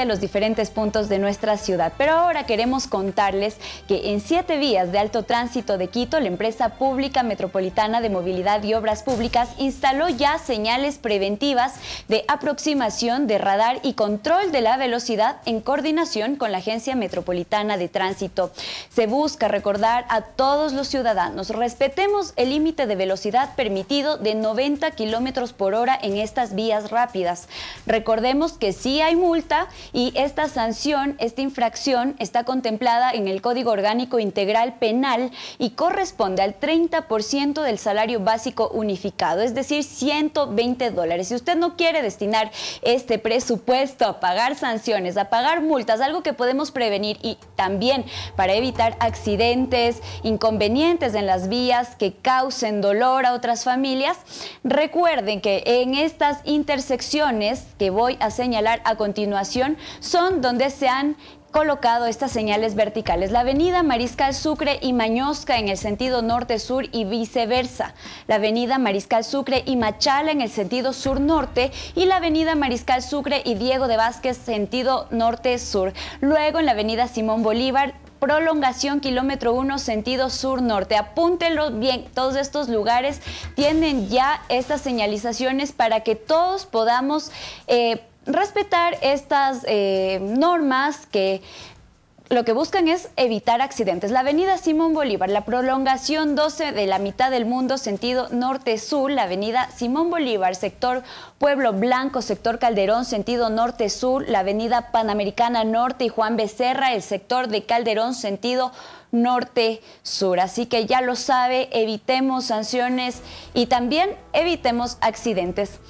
de los diferentes puntos de nuestra ciudad. Pero ahora queremos contarles que en siete vías de alto tránsito de Quito, la empresa pública metropolitana de movilidad y obras públicas instaló ya señales preventivas de aproximación de radar y control de la velocidad en coordinación con la Agencia Metropolitana de Tránsito. Se busca recordar a todos los ciudadanos, respetemos el límite de velocidad permitido de 90 kilómetros por hora en estas vías rápidas. Recordemos que si hay multa y esta sanción, esta infracción, está contemplada en el Código Orgánico Integral Penal y corresponde al 30% del salario básico unificado, es decir, 120 dólares. Si usted no quiere destinar este presupuesto a pagar sanciones, a pagar multas, algo que podemos prevenir y también para evitar accidentes, inconvenientes en las vías que causen dolor a otras familias, recuerden que en estas intersecciones que voy a señalar a continuación, son donde se han colocado estas señales verticales. La avenida Mariscal Sucre y Mañosca en el sentido norte-sur y viceversa. La avenida Mariscal Sucre y Machala en el sentido sur-norte y la avenida Mariscal Sucre y Diego de Vázquez sentido norte-sur. Luego en la avenida Simón Bolívar prolongación kilómetro 1 sentido sur-norte. Apúntenlo bien, todos estos lugares tienen ya estas señalizaciones para que todos podamos eh, respetar estas eh, normas que lo que buscan es evitar accidentes. La avenida Simón Bolívar, la prolongación 12 de la mitad del mundo, sentido norte-sur, la avenida Simón Bolívar, sector Pueblo Blanco, sector Calderón, sentido norte-sur, la avenida Panamericana Norte y Juan Becerra, el sector de Calderón, sentido norte-sur. Así que ya lo sabe, evitemos sanciones y también evitemos accidentes.